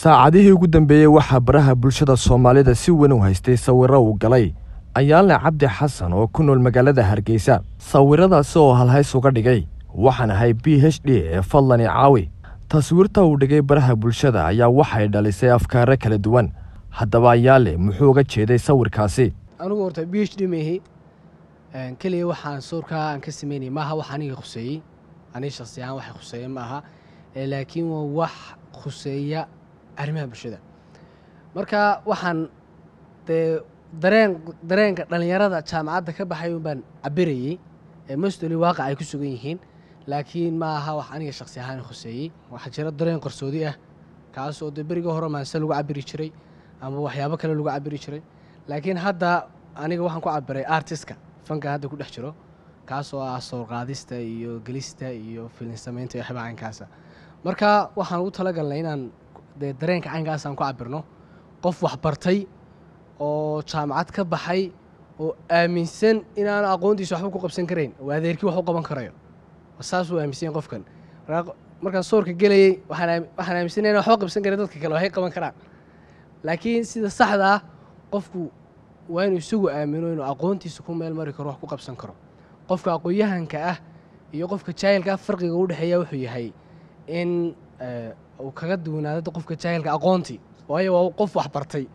Saacadihii ugu dambeeyey waxaa baraha bulshada Soomaalida si weyn u haystay sawirro uu galay Ayaanle Cabdi Xasan oo ku nool magaalada Hargeysa. Sawirradaasi oo halhays uga dhigay waxaan ahay b h d ee Fadlan caawi. Taswiirta uu dhigay baraha bulshada ayaa waxay dhalisay afkaare kala duwan. Haddaba Ayaanle muxuu uga jeeday sawirkaasi? Anigu horta b h d meehi keliya waxaan sawirka aan ka sameynay maaha wax aniga khuseeyey. Aniga shakhsi ahaan wax khuseeya maaha laakiin waa wax khuseeya arrimaha bulshada marka waxaan dee dareen dareenka dhallinyarada jaamacadda ka baxay un cabirayey ee mostoli waaqic ay ku sugan yihiin laakiin ma aha wax aniga shaksi ahaan khuseeyey waxaa jira dareen qarsoodi ah kaas oo dee beriga hore maanse lagu cabiri jiray ama waxyaabo kale lagu cabiri jiray laakiin hadda aniga waxaan ku cabiray artiska fanka hadda ku dhex jiro kaas ah soorqaadista iyo gelista iyo filinsameynta iyo waxba ah. marka waxaan ugu talagalnay inaan dee dareenka cangaasaan ku cabirno qof waxbartay oo jaamacad ka baxay oo aaminsan inaan aqoontiisa waxba ku qabsan karayn oo adeerkii wax u qaban karayo saasuu aaminsan qofkan markaan soorka gelayey waxaan aaminsanay inaan waxba qabsan karin dadka kale waxay qaban karaan laakiin sida saxda ah qofku waa inuu isagu aamino inuu aqoontiisa ku meel mari karo wax ku qabsan karo qofka aqoon-yahanka ah iyo qofka jaahilka ah farqiga u dhexeeya wuxuu yahay in eh, أو كجد ونادت قف كجاهل كأقانتي وهي وقف وحبرتي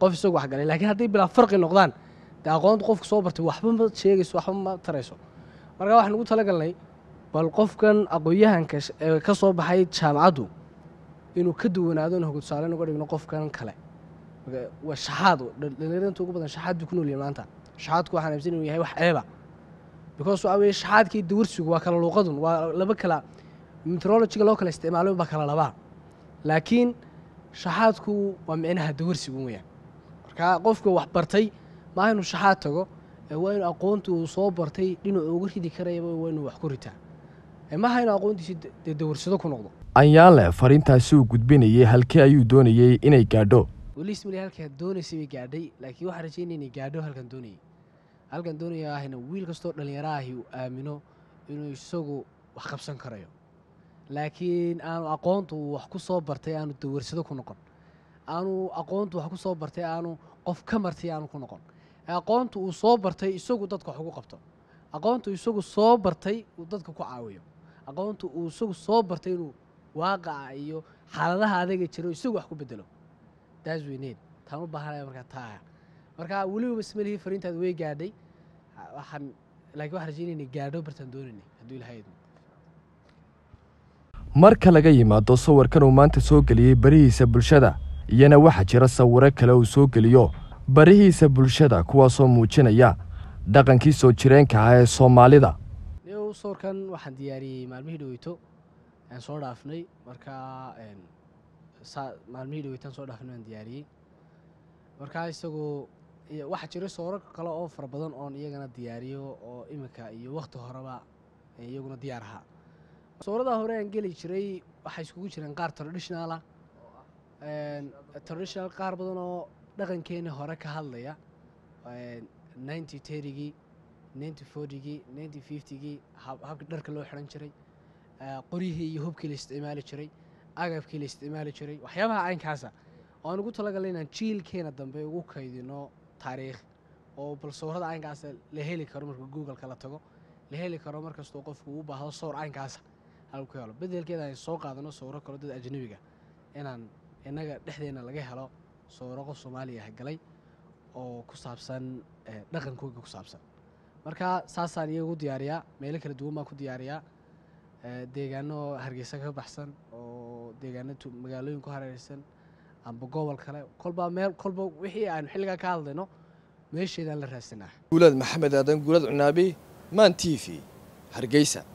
قف سوق وحقل لكن هذه بلا فرق النقدان تأقانت قف صوبرتي وحبم شيء وحبم تريسو مرة واحد نقول تلاقي لي بل قف كان أبويه هن كش كصوب هاي تشام عدو إنه كده ونادون هو كتسأل إنه قدر ينقف كان كله وشهاده لأن توقف بدن شهاد يكونوا لي مانتا شهاد كوه حنبزين ويا هاي وحبا بكون سواء شهاد كي دورسي وكان لغدون ولا بكلا مترولوجي لوكال استعماله بكلا لبا laakiin shaxaadku waa micnaha dawarsigu weyaan markaa qofka wax bartay maaha inuu shaxaad tago waa inu aqoontii uu soo bartay dhinuu uga ridi karayaba waa inuu wax ku ritaa maaha inuu aqoontiisi dawarsado ku noqdo anyaale fariintaasi uu gudbinayay halkee ayuu doonayey inay gaadho weliis male halka bay gaadhay laakiin waxaan rajaynaya inay gaadho halkan doonayay halkan doonaya ahna wiil kastoo dhallinyaro ahi uu aamino inuu isagu wax qabsan karayo laakiin aanu aqoontu wax ku soo bartay aanu dawarsado ku noqon aanu aqoontu wax ku soo bartay aanu qof ka martay aanu ku noqon aqoontu uu soo bartay isagu dadka wax ugu qabto aqoontu isagu soo bartay uu dadka ku caawiyo aqoontu uu isagu soo bartay inuu waaqaca iyo xaaladaha adaga jiro isagu wax ku bedelo daas weyneed taan u baahanaya markaa taa markaa weliba ismalihi fariintaad wey gaadhay waxaan laakiin waxaan rajaynayna gaadho bartaan doonaynay hadduu ilahay idmo marka laga yimaado sawirkan uu maanta soo geliyey barihiisa bulshada iyana waxaa jira sawiro kale uu soo geliyo barihiisa bulshada kuwaasoo muujinaya dhaqankii soo jireenka ah ee soomaalida sawirkan waxaan diyaariyey maalmihii dhaweyto aan soo dhaafnay markaa maalmihii dhaweyto soo dhaafnay aan diyaariyey markaa isagoo waxaa jira sawro kale oo fara badan oon iyagana diyaariyo oo iminka iyo wakhti horeba iyaguna diyaar ahaa sawiradaha hore aan geli jiray waxaa iskugu jireen qaar traditionala ah. traditional qaar badan oo dhaqankeeni hore ka hadlaya ninety terigii ninety fortygii ninety fiftygii habka dharka loo xiran jiray qoryihii iyo hubkii la isticmaali jiray agabkii la isticmaali jiray waxyaabaha caynkaasa oo aan ugu talagalay inaan jiilkeena dambe ugu kaydino taariikh oo bal sawirada caynkaasa la heli karo marka googleka la tago la heli karo mar kastoo qofku uu baahdo sawir caynkaasa halku ku helo bedelkeeda aan soo qaadano sawiro kalo dad ajnabiga inaan innaga dhexdeena laga helo sawiro qof soomaaliya ah galay oo ku saabsan eh, dhaqankooga ku saabsan marka saasaan iyaga u diyaariyaa meelo kala duwan baan ku diyaariyaa eh, deegaano hargeysa ka baxsan oo deegaano magaalooyin ku hareereysan amba gobol kale kolba meel kolba wixii aanu xilligaa ka hadlayno meesheedaan la raadsanaa guulaad maxamed aadan guulaad cunaabi maan t v hargeysa